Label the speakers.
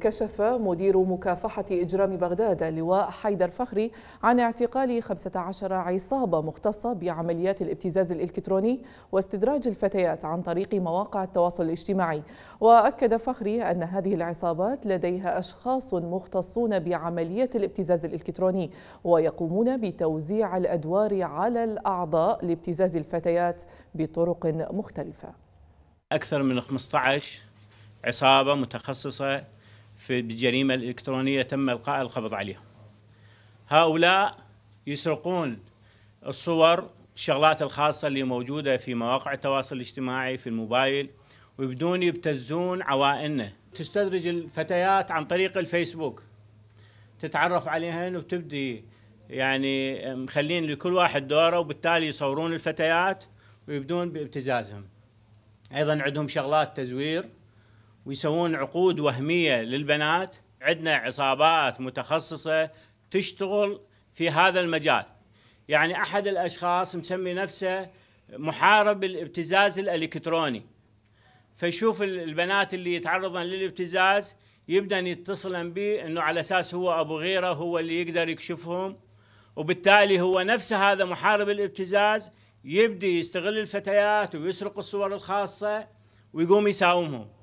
Speaker 1: كشف مدير مكافحة إجرام بغداد اللواء حيدر فخري عن اعتقال 15 عصابة مختصة بعمليات الابتزاز الإلكتروني واستدراج الفتيات عن طريق مواقع التواصل الاجتماعي وأكد فخري أن هذه العصابات لديها أشخاص مختصون بعملية الابتزاز الإلكتروني ويقومون بتوزيع الأدوار على الأعضاء لابتزاز الفتيات بطرق مختلفة
Speaker 2: أكثر من 15 عصابة متخصصة في الجريمة الإلكترونية تم إلقاء القبض عليهم هؤلاء يسرقون الصور الشغلات الخاصة اللي موجودة في مواقع التواصل الاجتماعي في الموبايل ويبدون يبتزون عوائلنا تستدرج الفتيات عن طريق الفيسبوك تتعرف عليهن وتبدي يعني مخلين لكل واحد دوره وبالتالي يصورون الفتيات ويبدون بابتزازهم ايضا عندهم شغلات تزوير ويسوون عقود وهميه للبنات عندنا عصابات متخصصه تشتغل في هذا المجال يعني احد الاشخاص مسمي نفسه محارب الابتزاز الالكتروني فيشوف البنات اللي يتعرضن للابتزاز يبدا يتصلن به انه على اساس هو ابو غيره هو اللي يقدر يكشفهم وبالتالي هو نفسه هذا محارب الابتزاز يبدي يستغل الفتيات ويسرق الصور الخاصه ويقوم يساومهم